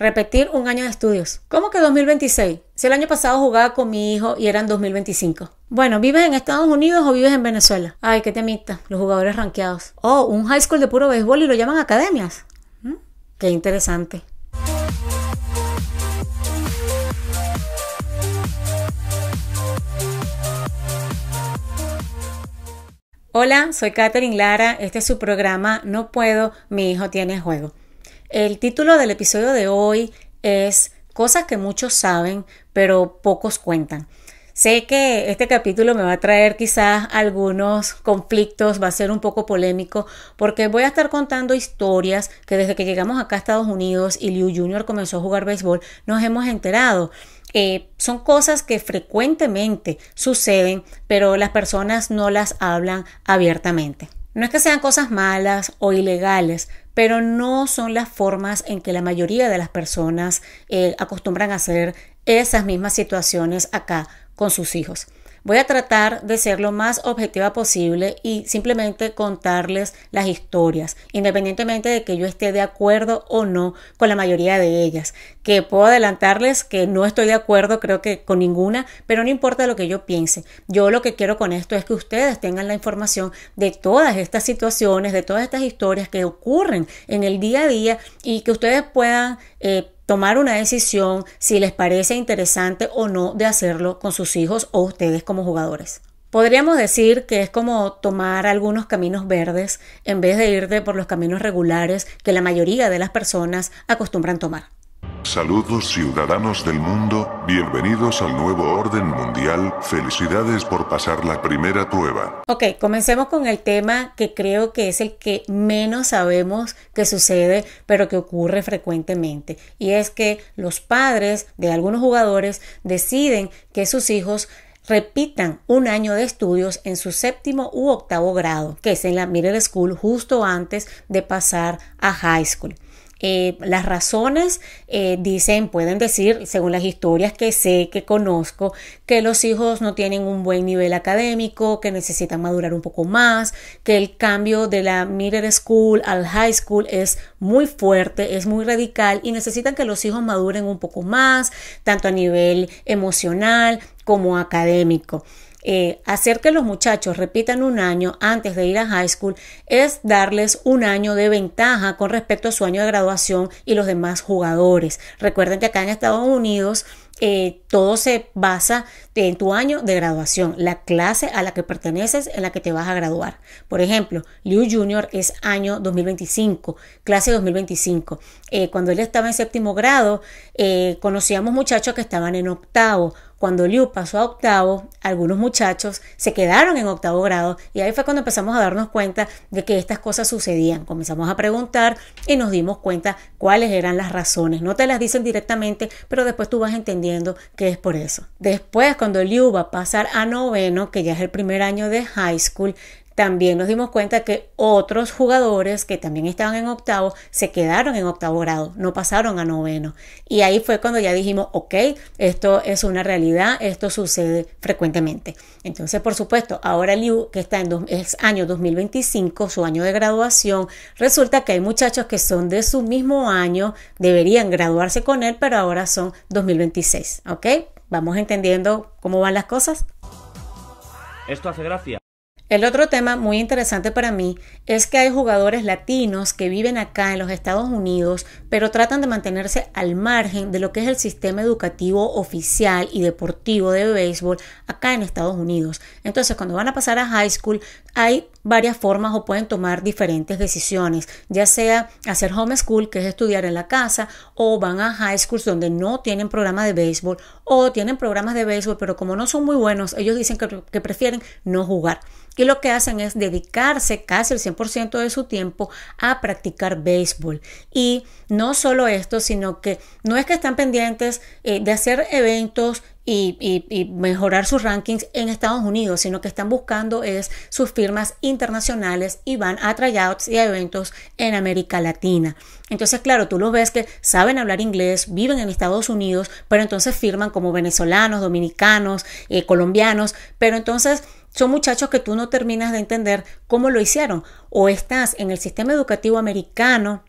Repetir un año de estudios. ¿Cómo que 2026? Si el año pasado jugaba con mi hijo y eran 2025. Bueno, ¿vives en Estados Unidos o vives en Venezuela? Ay, qué temita, los jugadores ranqueados. Oh, un high school de puro béisbol y lo llaman academias. ¿Mm? Qué interesante. Hola, soy Katherine Lara. Este es su programa No Puedo, mi hijo tiene juego. El título del episodio de hoy es Cosas que muchos saben, pero pocos cuentan. Sé que este capítulo me va a traer quizás algunos conflictos, va a ser un poco polémico, porque voy a estar contando historias que desde que llegamos acá a Estados Unidos y Liu Jr. comenzó a jugar béisbol, nos hemos enterado. Eh, son cosas que frecuentemente suceden, pero las personas no las hablan abiertamente. No es que sean cosas malas o ilegales, pero no son las formas en que la mayoría de las personas eh, acostumbran a hacer esas mismas situaciones acá con sus hijos. Voy a tratar de ser lo más objetiva posible y simplemente contarles las historias, independientemente de que yo esté de acuerdo o no con la mayoría de ellas. Que puedo adelantarles que no estoy de acuerdo, creo que con ninguna, pero no importa lo que yo piense. Yo lo que quiero con esto es que ustedes tengan la información de todas estas situaciones, de todas estas historias que ocurren en el día a día y que ustedes puedan eh, tomar una decisión si les parece interesante o no de hacerlo con sus hijos o ustedes como jugadores. Podríamos decir que es como tomar algunos caminos verdes en vez de irte por los caminos regulares que la mayoría de las personas acostumbran tomar. Saludos ciudadanos del mundo, bienvenidos al nuevo orden mundial, felicidades por pasar la primera prueba. Ok, comencemos con el tema que creo que es el que menos sabemos que sucede, pero que ocurre frecuentemente, y es que los padres de algunos jugadores deciden que sus hijos repitan un año de estudios en su séptimo u octavo grado, que es en la middle school justo antes de pasar a high school. Eh, las razones eh, dicen, pueden decir, según las historias que sé, que conozco, que los hijos no tienen un buen nivel académico, que necesitan madurar un poco más, que el cambio de la middle school al high school es muy fuerte, es muy radical y necesitan que los hijos maduren un poco más, tanto a nivel emocional como académico. Eh, hacer que los muchachos repitan un año antes de ir a high school es darles un año de ventaja con respecto a su año de graduación y los demás jugadores. Recuerden que acá en Estados Unidos eh, todo se basa en tu año de graduación, la clase a la que perteneces, en la que te vas a graduar. Por ejemplo, Liu Jr. es año 2025, clase 2025. Eh, cuando él estaba en séptimo grado, conocíamos muchachos que estaban en octavo cuando Liu pasó a octavo, algunos muchachos se quedaron en octavo grado y ahí fue cuando empezamos a darnos cuenta de que estas cosas sucedían. Comenzamos a preguntar y nos dimos cuenta cuáles eran las razones. No te las dicen directamente, pero después tú vas entendiendo que es por eso. Después, cuando Liu va a pasar a noveno, que ya es el primer año de high school, también nos dimos cuenta que otros jugadores que también estaban en octavo se quedaron en octavo grado, no pasaron a noveno. Y ahí fue cuando ya dijimos, ok, esto es una realidad, esto sucede frecuentemente. Entonces, por supuesto, ahora Liu, que está en el año 2025, su año de graduación, resulta que hay muchachos que son de su mismo año, deberían graduarse con él, pero ahora son 2026, ¿ok? Vamos entendiendo cómo van las cosas. Esto hace gracia. El otro tema muy interesante para mí es que hay jugadores latinos que viven acá en los Estados Unidos, pero tratan de mantenerse al margen de lo que es el sistema educativo oficial y deportivo de béisbol acá en Estados Unidos. Entonces, cuando van a pasar a high school, hay varias formas o pueden tomar diferentes decisiones, ya sea hacer homeschool, que es estudiar en la casa, o van a high schools donde no tienen programa de béisbol, o tienen programas de béisbol, pero como no son muy buenos, ellos dicen que, que prefieren no jugar y lo que hacen es dedicarse casi el 100% de su tiempo a practicar béisbol. Y no solo esto, sino que no es que están pendientes eh, de hacer eventos y, mejorar sus rankings en Estados Unidos, sino que están buscando es sus firmas internacionales y van a tryouts y eventos en América Latina. Entonces, claro, tú los ves que saben hablar inglés, viven en Estados Unidos, pero entonces firman como venezolanos, dominicanos, eh, colombianos, pero entonces son muchachos que tú no terminas de entender cómo lo hicieron. O estás en el sistema educativo americano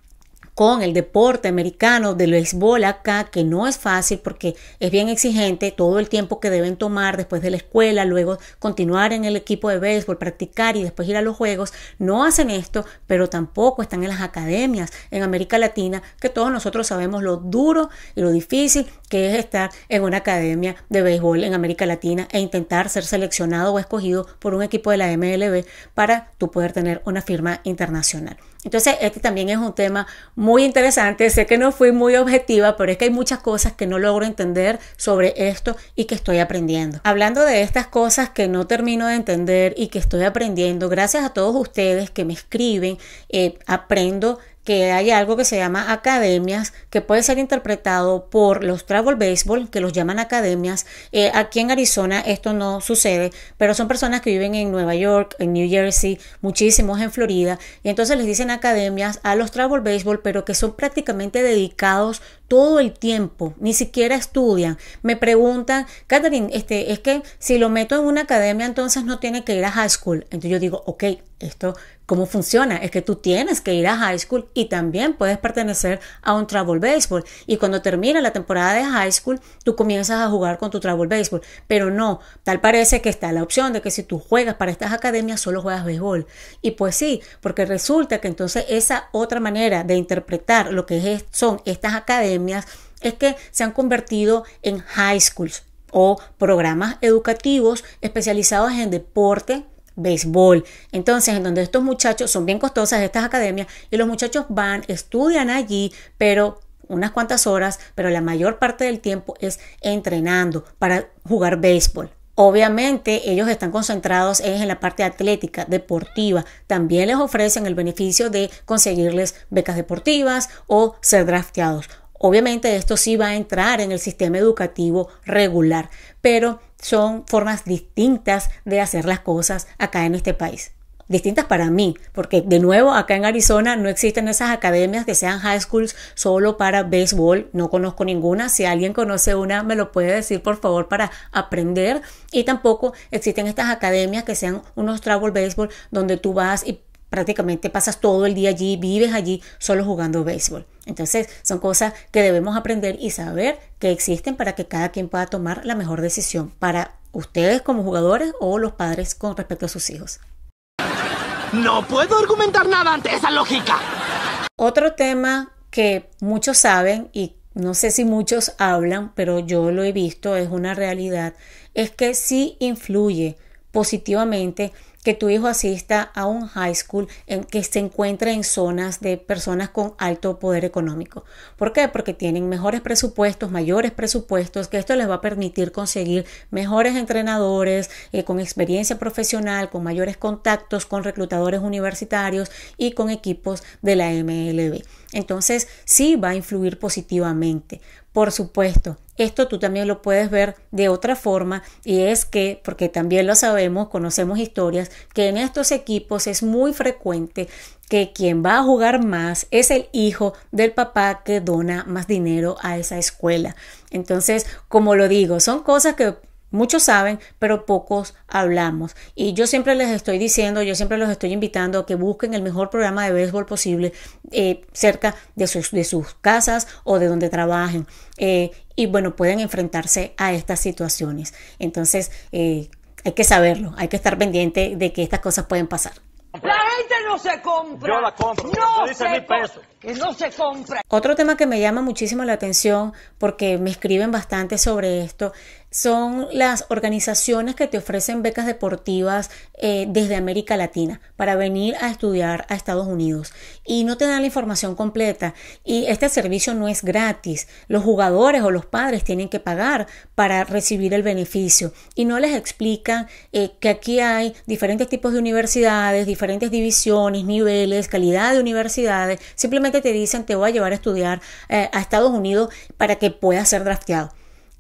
con el deporte americano del béisbol acá, que no es fácil porque es bien exigente todo el tiempo que deben tomar después de la escuela, luego continuar en el equipo de béisbol, practicar y después ir a los juegos. No hacen esto, pero tampoco están en las academias en América Latina, que todos nosotros sabemos lo duro y lo difícil que es estar en una academia de béisbol en América Latina e intentar ser seleccionado o escogido por un equipo de la MLB para tú poder tener una firma internacional. Entonces, este también es un tema muy interesante. Sé que no fui muy objetiva, pero es que hay muchas cosas que no logro entender sobre esto y que estoy aprendiendo. Hablando de estas cosas que no termino de entender y que estoy aprendiendo, gracias a todos ustedes que me escriben, eh, aprendo que hay algo que se llama academias, que puede ser interpretado por los travel baseball, que los llaman academias. Eh, aquí en Arizona esto no sucede, pero son personas que viven en Nueva York, en New Jersey, muchísimos en Florida, y entonces les dicen academias a los travel baseball, pero que son prácticamente dedicados todo el tiempo, ni siquiera estudian. Me preguntan, Catherine, este, es que si lo meto en una academia, entonces no tiene que ir a high school. Entonces yo digo, ok, esto cómo funciona. Es que tú tienes que ir a high school y también puedes pertenecer a un travel baseball. Y cuando termina la temporada de high school, tú comienzas a jugar con tu travel baseball. Pero no, tal parece que está la opción de que si tú juegas para estas academias, solo juegas béisbol. Y pues sí, porque resulta que entonces esa otra manera de interpretar lo que es, son estas academias es que se han convertido en high schools o programas educativos especializados en deporte, béisbol. Entonces, en donde estos muchachos son bien costosas estas academias y los muchachos van, estudian allí, pero unas cuantas horas, pero la mayor parte del tiempo es entrenando para jugar béisbol. Obviamente ellos están concentrados en la parte atlética, deportiva. También les ofrecen el beneficio de conseguirles becas deportivas o ser drafteados. Obviamente esto sí va a entrar en el sistema educativo regular, pero son formas distintas de hacer las cosas acá en este país. Distintas para mí, porque de nuevo acá en Arizona no existen esas academias que sean high schools solo para béisbol, no conozco ninguna, si alguien conoce una me lo puede decir por favor para aprender y tampoco existen estas academias que sean unos travel béisbol donde tú vas y prácticamente pasas todo el día allí, vives allí solo jugando béisbol. Entonces son cosas que debemos aprender y saber que existen para que cada quien pueda tomar la mejor decisión para ustedes como jugadores o los padres con respecto a sus hijos. No puedo argumentar nada ante esa lógica. Otro tema que muchos saben y no sé si muchos hablan, pero yo lo he visto, es una realidad, es que sí influye positivamente que tu hijo asista a un high school en que se encuentre en zonas de personas con alto poder económico. ¿Por qué? Porque tienen mejores presupuestos, mayores presupuestos, que esto les va a permitir conseguir mejores entrenadores eh, con experiencia profesional, con mayores contactos con reclutadores universitarios y con equipos de la MLB. Entonces, sí va a influir positivamente. Por supuesto, esto tú también lo puedes ver de otra forma y es que, porque también lo sabemos, conocemos historias, que en estos equipos es muy frecuente que quien va a jugar más es el hijo del papá que dona más dinero a esa escuela. Entonces, como lo digo, son cosas que Muchos saben, pero pocos hablamos. Y yo siempre les estoy diciendo, yo siempre los estoy invitando a que busquen el mejor programa de béisbol posible eh, cerca de sus, de sus casas o de donde trabajen. Eh, y bueno, pueden enfrentarse a estas situaciones. Entonces, eh, hay que saberlo, hay que estar pendiente de que estas cosas pueden pasar. La gente no se compra. Yo la compro. No no se compra. Otro tema que me llama muchísimo la atención porque me escriben bastante sobre esto son las organizaciones que te ofrecen becas deportivas eh, desde América Latina para venir a estudiar a Estados Unidos y no te dan la información completa y este servicio no es gratis. Los jugadores o los padres tienen que pagar para recibir el beneficio y no les explican eh, que aquí hay diferentes tipos de universidades, diferentes divisiones, niveles, calidad de universidades. Simplemente te dicen te voy a llevar a estudiar eh, a Estados Unidos para que puedas ser drafteado.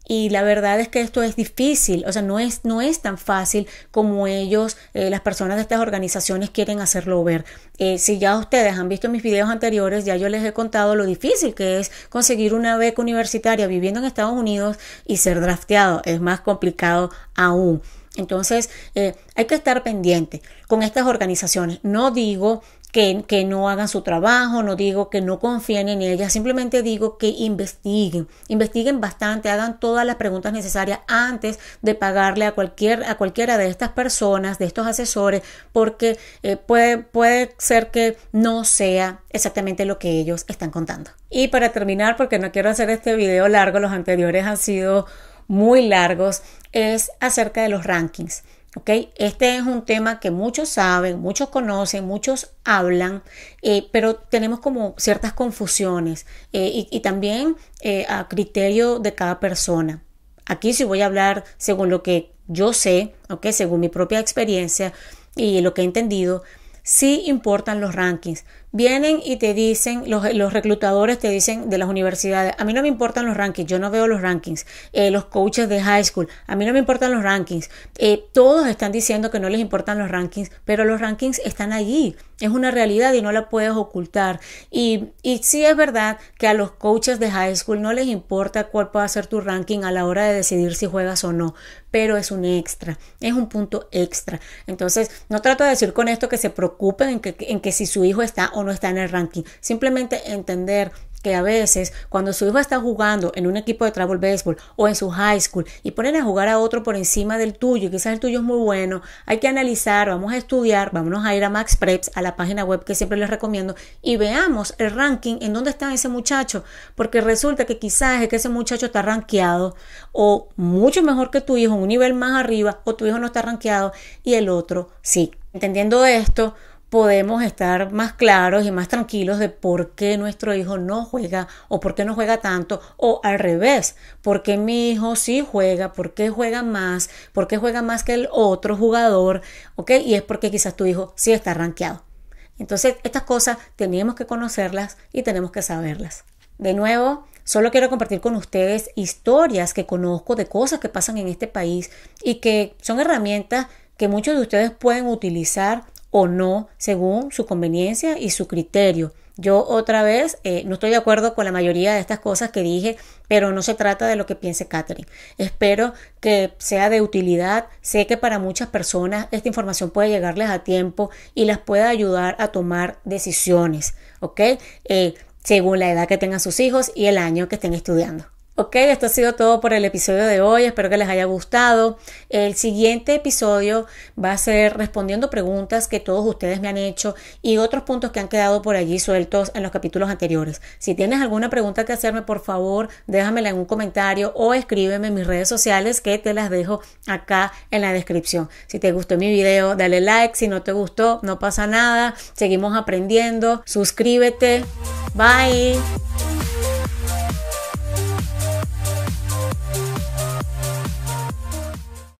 Y la verdad es que esto es difícil, o sea, no es, no es tan fácil como ellos, eh, las personas de estas organizaciones quieren hacerlo ver. Eh, si ya ustedes han visto mis videos anteriores, ya yo les he contado lo difícil que es conseguir una beca universitaria viviendo en Estados Unidos y ser drafteado. Es más complicado aún. Entonces, eh, hay que estar pendiente con estas organizaciones. No digo que, no hagan su trabajo, no digo que no confíen en ellas, simplemente digo que investiguen, investiguen bastante, hagan todas las preguntas necesarias antes de pagarle a, cualquier, a cualquiera de estas personas, de estos asesores, porque eh, puede, puede ser que no sea exactamente lo que ellos están contando. Y para terminar, porque no quiero hacer este video largo, los anteriores han sido muy largos, es acerca de los rankings. Okay. Este es un tema que muchos saben, muchos conocen, muchos hablan, eh, pero tenemos como ciertas confusiones eh, y, también eh, a criterio de cada persona. Aquí sí voy a hablar según lo que yo sé, okay, según mi propia experiencia y lo que he entendido, sí importan los rankings, vienen y te dicen, los, reclutadores te dicen de las universidades, a mí no me importan los rankings, yo no veo los rankings, eh, los coaches de high school, a mí no me importan los rankings, eh, todos están diciendo que no les importan los rankings, pero los rankings están allí, es una realidad y no la puedes ocultar. Y, y sí es verdad que a los coaches de high school no les importa cuál pueda ser tu ranking a la hora de decidir si juegas o no, pero es un extra, es un punto extra. Entonces, no trato de decir con esto que se preocupen en que, en que si su hijo está o no está en el ranking. Simplemente entender que a veces cuando su hijo está jugando en un equipo de travel baseball o en su high school y ponen a jugar a otro por encima del tuyo, y quizás el tuyo es muy bueno, hay que analizar, vamos a estudiar, vámonos a ir a Max Preps, a la página web que siempre les recomiendo y veamos el ranking en dónde está ese muchacho, porque resulta que quizás es que ese muchacho está rankeado o mucho mejor que tu hijo, un nivel más arriba o tu hijo no está rankeado y el otro sí. Entendiendo esto, podemos estar más claros y más tranquilos de por qué nuestro hijo no juega o por qué no juega tanto o al revés, por qué mi hijo sí juega, por qué juega más, por qué juega más que el otro jugador, ¿ok? Y es porque quizás tu hijo sí está rankeado. Entonces, estas cosas tenemos que conocerlas y tenemos que saberlas. De nuevo, solo quiero compartir con ustedes historias que conozco de cosas que pasan en este país y que son herramientas que muchos de ustedes pueden utilizar o no según su conveniencia y su criterio. Yo otra vez eh, no estoy de acuerdo con la mayoría de estas cosas que dije, pero no se trata de lo que piense Catherine. Espero que sea de utilidad. Sé que para muchas personas esta información puede llegarles a tiempo y las pueda ayudar a tomar decisiones, ¿ok? Eh, según la edad que tengan sus hijos y el año que estén estudiando. Ok, esto ha sido todo por el episodio de hoy, espero que les haya gustado. El siguiente episodio va a ser respondiendo preguntas que todos ustedes me han hecho y otros puntos que han quedado por allí sueltos en los capítulos anteriores. Si tienes alguna pregunta que hacerme, por favor, déjamela en un comentario o escríbeme en mis redes sociales que te las dejo acá en la descripción. Si te gustó mi video, dale like, si no te gustó, no pasa nada, seguimos aprendiendo, suscríbete, bye.